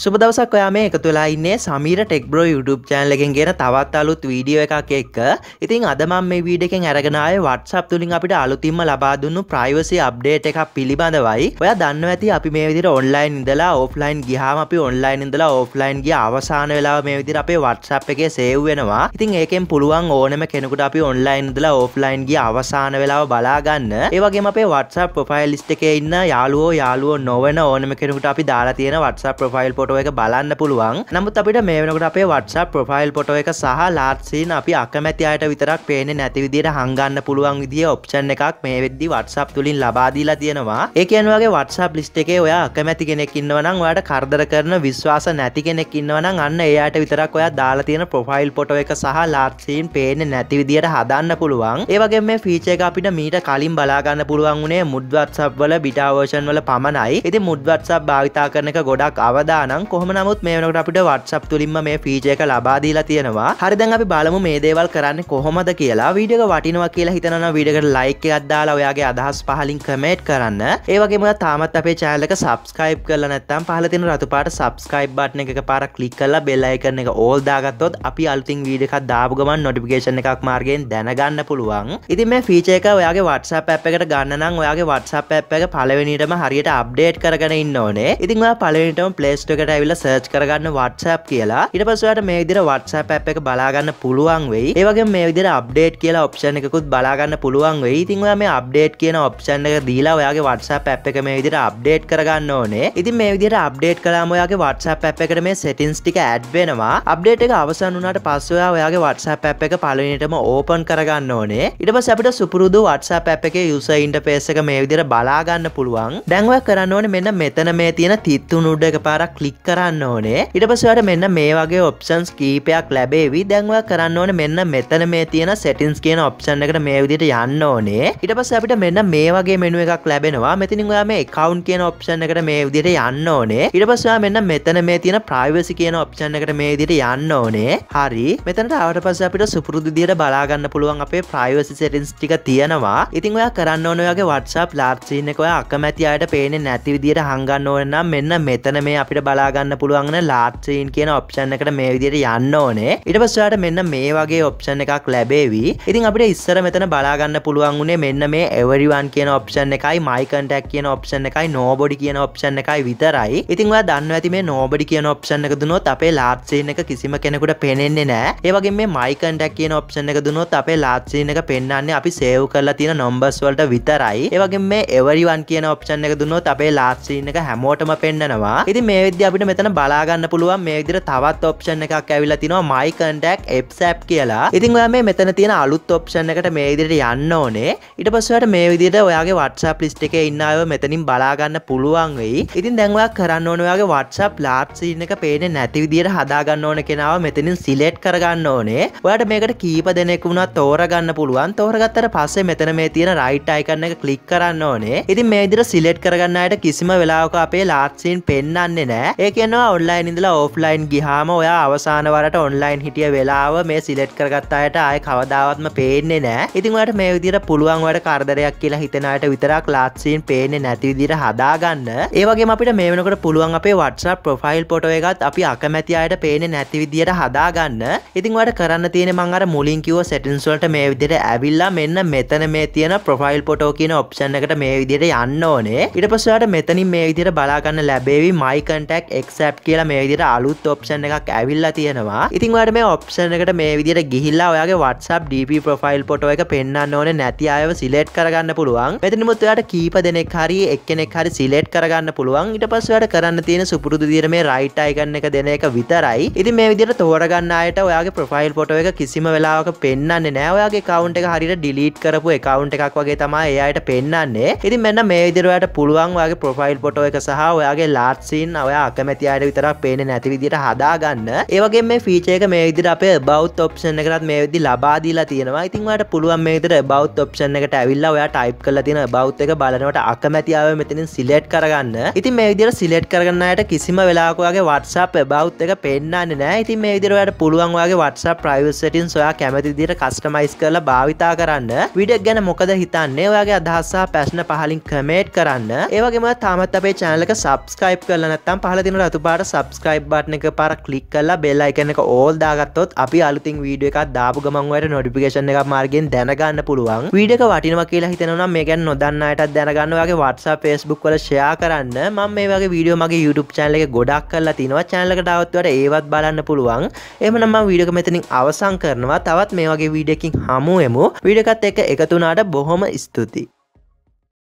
සුබදවසක් ඔයා මේ එකතු වෙලා ඉන්නේ සමීර ටෙක්බ්‍රෝ YouTube channel එකෙන් ගෙන තවත් අලුත් වීඩියෝ එකක් එක්ක. ඉතින් අද මම මේ වීඩියෝ එකෙන් අරගෙන ආවේ WhatsApp තුලින් අපිට අලුතින්ම ලබා දුන්නු privacy update එකක් පිළිබඳවයි. ඔයා දන්නවා ඇති අපි මේ විදිහට online ඉඳලා offline ගියාම අපි online ඉඳලා offline ගිය අවසාන වෙලාව මේ විදිහට අපේ WhatsApp එකේ save වෙනවා. ඉතින් ඒකෙන් පුළුවන් ඕනම කෙනෙකුට අපි online ඉඳලා offline ගිය අවසාන වෙලාව බලා ගන්න. ඒ වගේම අපේ WhatsApp profile list එකේ ඉන්න යාළුවෝ යාළුවෝ නොවන ඕනම කෙනෙකුට අපි දාලා තියෙන WhatsApp profile පොටෝ එක බලන්න පුළුවන් නමුත් අපිට මේ වෙනකට අපේ වටසප් ප්‍රොෆයිල් පොටෝ එක සහ ලාත්සීන් අපි අකමැති අයට විතරක් පේන නැති විදිට හංගන්න පුළුවන් විදිිය ඔප්ෂන් එකක් මේ වෙද්දි වටසප් තුළින් ලබාදීලා තියෙනවා ඒකයන්වගේ වටසප් ලිස්ට එකේ ඔයා අකමැති කෙනෙක් ඉන්නවනම් ඔයාට කරදර කරන විශ්වාස නැති කෙනෙක් ඉන්නවනම් අන්න එයායට විතරක් ඔයා දාලා තියෙන ප්‍රොෆයිල් පොටෝ එක සහ ලාත්සීන් පේන නැති විදියට හදන්න පුළුවන් ඒවගේ මේ ෆීචේ එක අපිට මීට කලින් බලාගන්න පුළුවන් වුණේ මුද්වත්සප් වල බිටාවර්ෂන් වල පමණයි ඉති මුද්වත්සප් භාවිතා කරනක ගොඩක් අවදාන නම් කොහම නමුත් මේ වනකට අපිට වට්සප් තුලින්ම මේ ෆීජයක ලබාදීලා තියෙනවා හරිදන් අපි බලමු මේ දේවල් කරන්න කොහොමද කියලා වීඩියක වටිනවා කියලා හිතන වීඩකට ලයික් එකක් දාලා ඔයාගේ අදහස් පහලින් කමෙන්ට් කරන්න ඒ වගේම තාමත් අපේ channel එක subscribe කරලා නැත්නම් පහළ තියෙන රතු පාට subscribe button එක එකපාරක් click කරලා bell icon එක all දාගත්තොත් අපි අලුතින් වීඩියෝ එකක් දාපු ගමන් notification එකක් මාර්ගයෙන් දැනගන්න පුළුවන් ඉතින් මේ ෆීචර් එක ඔයාගේ WhatsApp app එකට ගන්න නම් ඔයාගේ WhatsApp app එක පළවෙනියටම හරියට අප්ඩේට් කරගෙන ඉන්න ඕනේ ඉතින් ඔයා පළවෙනියටම Play Store එකට ඇවිල්ලා සර්ච් කරගන්න WhatsApp කියලා ඊට පස්සේ ඔයාලට මේ විදිහට WhatsApp app එක බලාගන්න පුළුවන් වෙයි. ඒ වගේම මේ විදිහට update කියලා option එකකුත් බලාගන්න පුළුවන් වෙයි. ඉතින් ඔයා මේ update කියන option එක දීලා ඔයාගේ WhatsApp app එක මේ විදිහට update කරගන්න ඕනේ. ඉතින් මේ විදිහට update කළාම ඔයාගේ WhatsApp app එකට මේ settings ටික add වෙනවා. update එක අවසන් වුණාට පස්සේ ඔයා ඔයාගේ WhatsApp app එක පළවෙනිටම open කරගන්න ඕනේ. ඊට පස්සේ අපිට සුපුරුදු WhatsApp app එකේ user interface එක මේ විදිහට බලාගන්න පුළුවන්. දැන් ඔයා කරන්න ඕනේ මෙන්න මෙතන මේ තියෙන තිත්තුණු උඩ එකපාරක් ක්ලික් ටික් කරන්න ඕනේ ඉටපසට මෙන්න මේ වගේ ඔප්ෂන්ස් කීපයක් ලැබේවි දැන්වා කරන්න ඕන මෙන්න මෙතන මේ තියෙන සෙටින්ස් කියන ඔප්ෂන් එකට මේ විදිට යන්න ඕනේ ඉට පස අපිට මෙන්න මේ වගේ මෙනුව එකක් ලැබෙනවා මෙතිනින් ඔයා මේ කවුන්් කියන ඔප්ෂන් එකට මේ විදිට යන්න ඕනේ ඉට පස්වා මෙන්න මෙතන මේ තියෙන ප්‍රයිවසි කියන ඔප්ෂන් එකට මේ විදිට යන්න ඕනේ හරි මෙතනට අවට පස අපිට සුපුරුදු දිට බලාගන්න පුළුවන් අපේ ප්‍රයිවසි සෙටින්ස් ටික තියෙනවා ඉතින් ඔයා කරන්න ඕනොයාගේ වටසප් ලාර්සිීනකොය අකමැති අයට පේන නැති විදිට හඟන්න ඕනනම් මෙන්න මෙතන මේ අපිට බලා දාගන්න පුළුවන්න්න ලාත්‍රීන් කියන ඔප්ෂන් එකට මේ විදියට යන්න ඕනේ ඉට පස්සට මෙන්න මේ වගේ ඔප්ෂන් එකක් ලැබේවී ඉතින් අපට ඉස්සර මෙතන බලාගන්න පුළුවන් වුණේ මෙන්න මේ එවරිවන් කියන ඔප්ෂන් එකයි මයිකන්ටක් කියන ඔප්ෂන් එකයි නෝබොඩි කියන ඔප්ෂන් එකයි විතරයි ඉතින්වා දන්න ඇති මේ නෝබඩි කියන ඔප්ෂන් එක දුනොත් අපේ ලාත්සීන එක කිසිම කෙනෙකුට පෙනෙන්නේ නෑ ඒවගේ මේ මයිකන්ටක් කියන ඔප්ෂන් එක දුනොත් අපේ ලාත්සීන එක පෙන්න්නන්නේ අපි සේව් කරලා තියෙන නොම්බස් වලට විතරයි ඒවගේ මේ එවරිවන් කියන ඔප්ෂන් එක දුනොත් අපේ ලාත්සීන එක හැමෝටම පෙන්න්නනවා ඉති මේ විද්‍ය අපිට මෙතන බලාගන්න පුළුවන් මේ විදිර තවත් ඔප්ෂන් එකක් ඇවිල්ලා තිනවා මයිකන්ඩක් එප්සැප් කියලා ඉතින් ඔයා මේ මෙතන තියෙන අලුත් ඔප්ෂන් එකට මේ විදිට යන්න ඕනේ ඉට පස්සට මේ විදිට ඔයාගේ වටසප් ලිස්ට එක ඉන්නාව මෙතනින් බලාගන්න පුළුවන් වෙයි ඉතින් දැන්වා කරන්න ඕන ඔයාගේ වටසප් ලාට්සිීන එක පේන නැති විදිට හදාගන්න ඕන කෙනාව මෙතනින් සිලෙට් කරගන්න ඕනේ ඔයාට මේකට කීප දෙනෙක් වුණත් තෝරගන්න පුළුවන් තෝරගත්තර පස්සේ මෙතන මේ තියෙන රයිට් අයිකන්න එක කලික් කරන්න ඕනේ ඉතින් මේ විදිර සිලෙට් කරගන්නයට කිසිම වෙලාවක අපේ ලාට්සිීන් පෙන්න්නන්නේ නෑ ඒකනවා ඔන්ලයින් ඉඳලා ඔෆ්ලයින් ගිහාම ඔයා අවසානවරට ඔන්ලයින් හිටිය වෙලාව මේ සිලෙට් කරගත්තායට ආය කවදාවත්ම පේන්නේ නෑ ඉතින්වට මේ විදිර පුළුවන්වට කරදරයක් කියලා හිතනයට විතරක් ලාත්සීන් පේන්නේ නැතිවිදිර හදාගන්න ඒවගේ අපිට මේ වනකට පුළුවන් අපේ වටසප් ප්‍රොෆයිල් පොට එකත් අපි අකමැති අයට පේන නැතිවිදියට හදාගන්න ඉතින්වට කරන්න තියෙන මංර මුලින්කිව සැටින්ස්වලට මේ විදිර ඇවිල්ලා මෙන්න මෙතන මේ තියෙන ප්‍රොෆයිල් පොටෝ කියන ඔප්ෂන් එකට මේ විදියට යන්න ඕනේ ඉට පසට මෙතනින් මේ විදිර බලාගන්න ලැබේවි මයිකන්ටක් ටැක් එක්සප් කියලා මේ විදිට අලුත් ඔප්ෂන් එකක් ඇවිල්ලා තියෙනවා ඉතින්වට මේ ඔප්ෂන් එකට මේ විදිට ගිහිල්ලා ඔයාගේ වටසප් ඩප ප්‍රෆයිල් පොටෝ එක පෙන්න්න ඕන නැති අයව සිලෙට් කරගන්න පුළුවන් මෙතනමුත් ඔයාට කීප දෙනෙක් හරි එක්කෙනෙක් හරි සිලෙට් කරගන්න පුළුවන් ඊට පස්ස වැඩ කරන්න තියෙන සුපුරුදු දිර මේ රයිට් අයිගන්න එක දෙන එක විතරයි ඉති මේ විදිට තෝරගන්න අයට ඔයාගේ ප්‍රෆයිල් පොටෝ එක කිසිම වෙලාවක පෙන්න්න නෑ ඔයාගේ කවුන්් එක හරිට ඩිලීට් කරපු එකවුන්් එකක් වගේ තමා එයායට පෙන්න්නන්නේ ඉති මෙන්න මේ විදිරට පුළුවන් වගේ ප්‍රොෆයිල් පොටෝ එක සහ ඔයාගේ ලාත්සින් ඔයා අකමැතියායට විතරක් පේන නැති විදිට හදාගන්න ඒවගේ මේ ෆීචයක මේ විදිර අපේ බෞද්ධ ඔප්ෂණ එකත් මේ විදි ලබාදීලා තියෙනවා ඉතින්වට පුළුවන් මේ විතර බෞද්ධ ඔප්ෂණ එකට ඇවිල්ලා ඔයා ටයිප් කල තින බෞද්ධ එක බලනවට අකමැතියාව මෙතනින් සිලෙට් කරගන්න ඉතින් මේ විදිර සිලෙට් කරගන්නයට කිසිම වෙලාකවාගේ වටසප් බෞද්ධ එක පෙන්න්නන්නේ නෑ ඉතින් මේ විදිරයට පුළුවන්වාගේ වටසප් ප්‍රයිවස්ටින් සොයා කැමතිදිට කස්ටමයිස් කරලා භාවිතා කරන්න විඩක් ගැන මොකද හිතන්නේ ඔයාගේ අදහස්සා පැශ්න පහලින් කමේට් කරන්න ඒවගේම තාමත් අපේ චෑනලක සබස්කයිප් කරලනත්තම් පහල තින රතුපාට සබස්ක්‍රයිබ් බට්න එක පර කලික් කල්ලා බෙල්ලා එකන එක ඕල් දාගත්තොත් අපි අලුතින් වීඩිය එකක් දාපු ගමන්වට නොඩිපිකේෂන එක මාර්ගෙන් දැනගන්න පුළුවන් වීඩක වටිනම කියලා හිතනවා මේකැන් නොදන්නයට දැනගන්නවගේ වටසා පෙස්බුක් වල ෂයා කරන්න මම මේ වගේ වීඩියෝ මගේ YouTube චැනල එක ගොඩක් කරලා තිනවා චැනලකටවත්වට ඒවත් බලන්න පුළුවන් එමනම වීඩක මෙතනින් අවසං කරනවා තවත් මේ වගේ වීඩකින් හමුුවමු විඩකත් එක එකතුනාට බොහොම ස්තුතියි